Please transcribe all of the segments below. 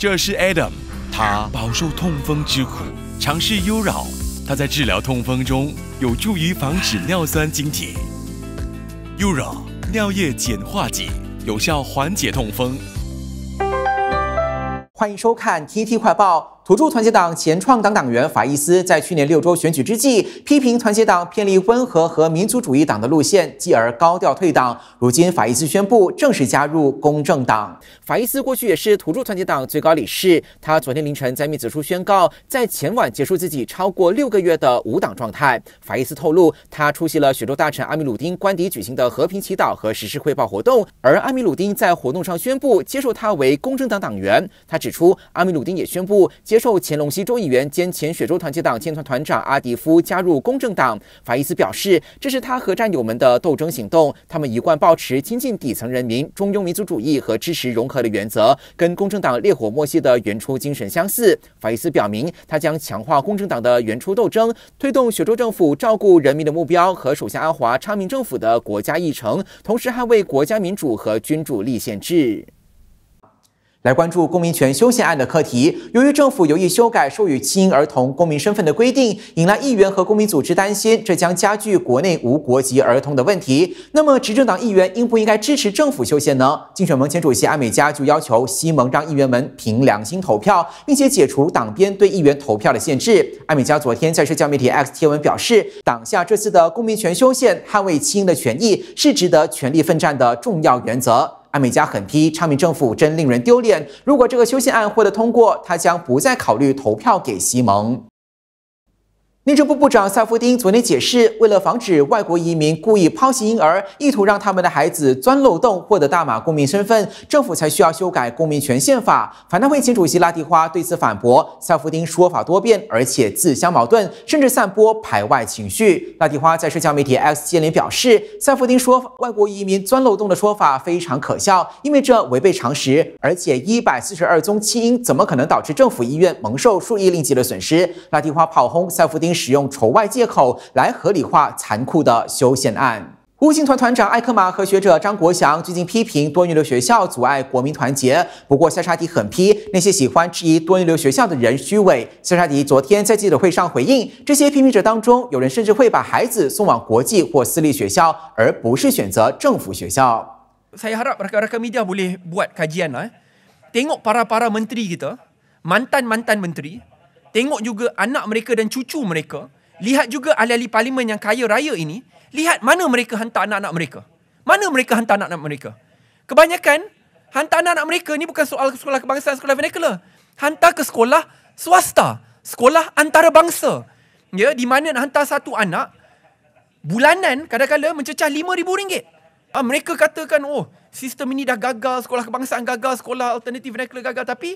这是 Adam，他饱受痛风之苦，尝试 Uro。他在治疗痛风中有助于防止尿酸晶体。Uro 尿液碱化剂，有效缓解痛风。欢迎收看 TT 快报。土著团结党前创党党员法伊斯在去年六周选举之际，批评团结党偏离温和和民族主义党的路线，继而高调退党。如今，法伊斯宣布正式加入公正党。法伊斯过去也是土著团结党最高理事。他昨天凌晨在密子书宣告，在前晚结束自己超过六个月的无党状态。法伊斯透露，他出席了雪州大臣阿米鲁丁官邸举行的和平祈祷和实施汇报活动，而阿米鲁丁在活动上宣布接受他为公正党党员。他指出，阿米鲁丁也宣布接受乾隆西州议员兼前雪州团结党建团团长阿迪夫加入公正党。法伊斯表示，这是他和战友们的斗争行动。他们一贯抱持亲近底层人民、中庸民族主义和支持融合的原则，跟公正党烈火莫熄的原初精神相似。法伊斯表明，他将强化公正党的原初斗争，推动雪州政府照顾人民的目标和首相阿华昌明政府的国家议程，同时捍卫国家民主和君主立宪制。来关注公民权修宪案的课题。由于政府有意修改授予弃婴儿童公民身份的规定，引来议员和公民组织担心，这将加剧国内无国籍儿童的问题。那么，执政党议员应不应该支持政府修宪呢？竞选盟前主席艾美嘉就要求西盟让议员们凭良心投票，并且解除党编对议员投票的限制。艾美嘉昨天在社交媒体 X 贴文表示，党下这次的公民权修宪捍卫亲婴的权益是值得全力奋战的重要原则。艾美加狠批昌明政府真令人丢脸。如果这个修宪案获得通过，他将不再考虑投票给西蒙。内政部部长塞福丁昨天解释，为了防止外国移民故意抛弃婴儿，意图让他们的孩子钻漏洞获得大马公民身份，政府才需要修改公民权宪法。反贪会前主席拉蒂花对此反驳，塞福丁说法多变，而且自相矛盾，甚至散播排外情绪。拉蒂花在社交媒体 X 频连表示，塞福丁说外国移民钻漏洞的说法非常可笑，因为这违背常识，而且一百四十二宗弃婴怎么可能导致政府医院蒙受数亿令吉的损失？拉蒂花炮轰塞福丁。使用仇外借口来合理化残酷的修宪案。武警团团长艾克马和学者张国祥最近批评多语流学校阻碍国民团结。不过，夏沙迪狠批那些喜欢质疑多语流学校的人虚伪。夏沙迪昨天在记者会上回应，这些批评者当中，有人甚至会把孩子送往国际或私立学校，而不是选择政府学校。saya harap r k a m d i a boleh buat kajian lah, tengok para para menteri kita, mantan mantan menteri. tengok juga anak mereka dan cucu mereka, lihat juga ahli-ahli parlimen yang kaya raya ini, lihat mana mereka hantar anak-anak mereka. Mana mereka hantar anak-anak mereka? Kebanyakan hantar anak-anak mereka ni bukan soal sekolah kebangsaan, sekolah vernacular. Hantar ke sekolah swasta, sekolah antarabangsa. Ya, di mana nak hantar satu anak bulanan kadang-kadang mencecah RM5,000. Ha, ah, mereka katakan, oh sistem ini dah gagal, sekolah kebangsaan gagal, sekolah alternatif vernacular gagal. Tapi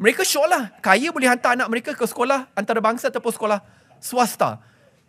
mereka syok lah. Kaya boleh hantar anak mereka ke sekolah antarabangsa ataupun sekolah swasta.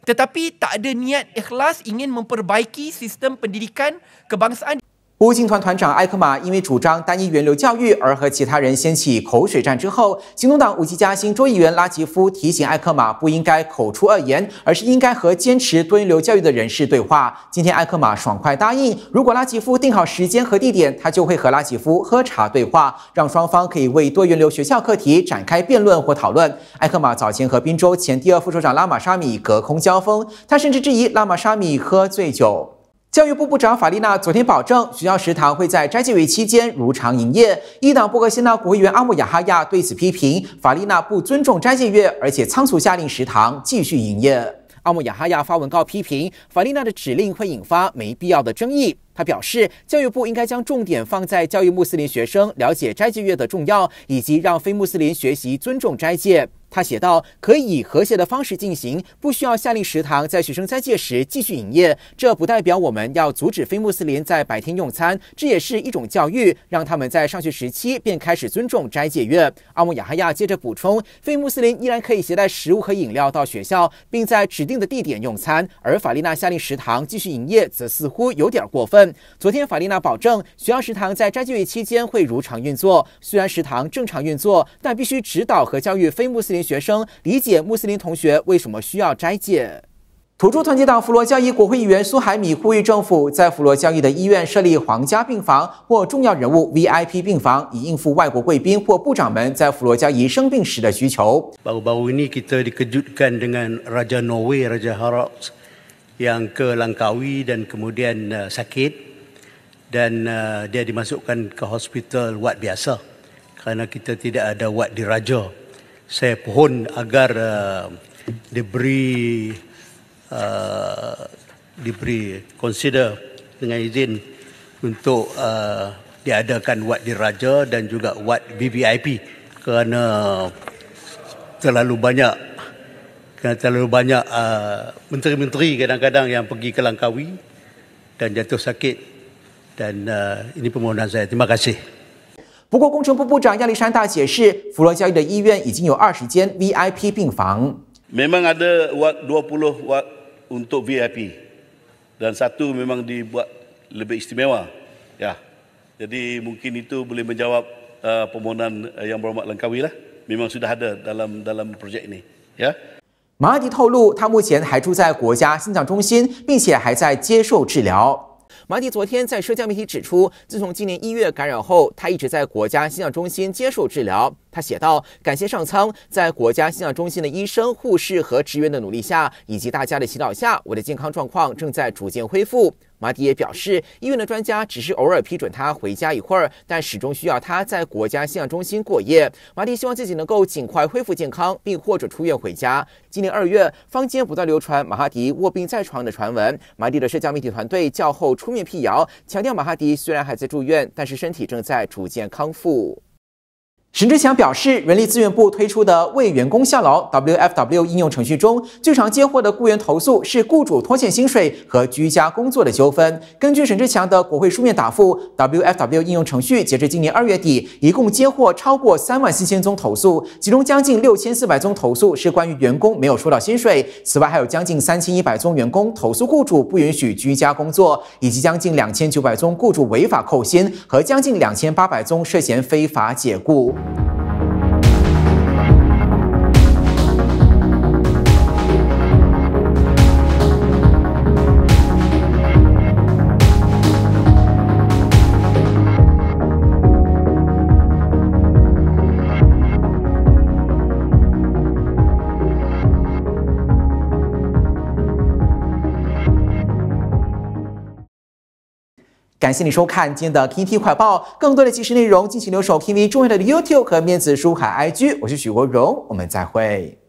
Tetapi tak ada niat ikhlas ingin memperbaiki sistem pendidikan kebangsaan. 无尽团团长艾克马因为主张单一源流教育而和其他人掀起口水战之后，行动党五级加薪州议员拉吉夫提醒艾克马不应该口出恶言，而是应该和坚持多元流教育的人士对话。今天艾克马爽快答应，如果拉吉夫定好时间和地点，他就会和拉吉夫喝茶对话，让双方可以为多元流学校课题展开辩论或讨论。艾克马早前和宾州前第二副州长拉马沙米隔空交锋，他甚至质疑拉马沙米喝醉酒。教育部部长法利娜昨天保证，学校食堂会在斋戒月期间如常营业。伊朗布克尔纳国议员阿姆亚哈亚对此批评法利娜不尊重斋戒月，而且仓促下令食堂继续营业。阿姆亚哈亚发文告批评法利娜的指令会引发没必要的争议。他表示，教育部应该将重点放在教育穆斯林学生了解斋戒月的重要，以及让非穆斯林学习尊重斋戒。他写道：“可以以和谐的方式进行，不需要下令食堂在学生斋戒时继续营业。这不代表我们要阻止非穆斯林在白天用餐。这也是一种教育，让他们在上学时期便开始尊重斋戒月。”阿姆雅哈亚接着补充：“非穆斯林依然可以携带食物和饮料到学校，并在指定的地点用餐。而法丽娜下令食堂继续营业，则似乎有点过分。”昨天，法丽娜保证学校食堂在斋戒月期间会如常运作。虽然食堂正常运作，但必须指导和教育非穆斯林。学生理解穆斯林同学为什么需要斋戒。土著团结党弗罗加伊国会议员苏海米呼吁政府在弗罗加伊的医院设立皇家病房或重要人物 VIP 病房，以应付外国贵宾或部长们在弗罗加伊生病时的需求。saya pohon agar uh, diberi uh, diberi consider dengan izin untuk uh, diadakan wad diraja dan juga wad VVIP kerana terlalu banyak kerana terlalu banyak uh, menteri-menteri kadang-kadang yang pergi ke Langkawi dan jatuh sakit dan uh, ini permohonan saya terima kasih 不过，工程部部长亚历山大解释，佛罗交易的医院已经有二十间 VIP 病房。Memang ada dua puluh untuk VIP, dan satu memang dibuat lebih istimewa, ya. Jadi mungkin itu boleh menjawab permohonan yang bermaklukawi lah. Memang sudah ada dalam dalam projek ini, ya。马迪透露，他目前还住在国家心脏中心，并且还在接受治疗。马蒂昨天在社交媒体指出，自从今年一月感染后，他一直在国家心脏中心接受治疗。他写道：“感谢上苍，在国家心脏中心的医生、护士和职员的努力下，以及大家的祈祷下，我的健康状况正在逐渐恢复。”马迪也表示，医院的专家只是偶尔批准他回家一会儿，但始终需要他在国家信仰中心过夜。马迪希望自己能够尽快恢复健康，并或者出院回家。今年二月，坊间不断流传马哈迪卧病在床的传闻，马迪的社交媒体团队较后出面辟谣，强调马哈迪虽然还在住院，但是身体正在逐渐康复。沈志强表示，人力资源部推出的为员工效劳 （WFW） 应用程序中，最常接获的雇员投诉是雇主拖欠薪水和居家工作的纠纷。根据沈志强的国会书面答复，WFW 应用程序截至今年二月底，一共接获超过三万四千宗投诉，其中将近六千四百宗投诉是关于员工没有收到薪水。此外，还有将近三千一百宗员工投诉雇主不允许居家工作，以及将近两千九百宗雇主违法扣薪和将近两千八百宗涉嫌非法解雇。Bye. 感谢你收看今天的 k t 快报，更多的即时内容敬请留守 TV 重要的 YouTube 和面子书，海 IG。我是许国荣，我们再会。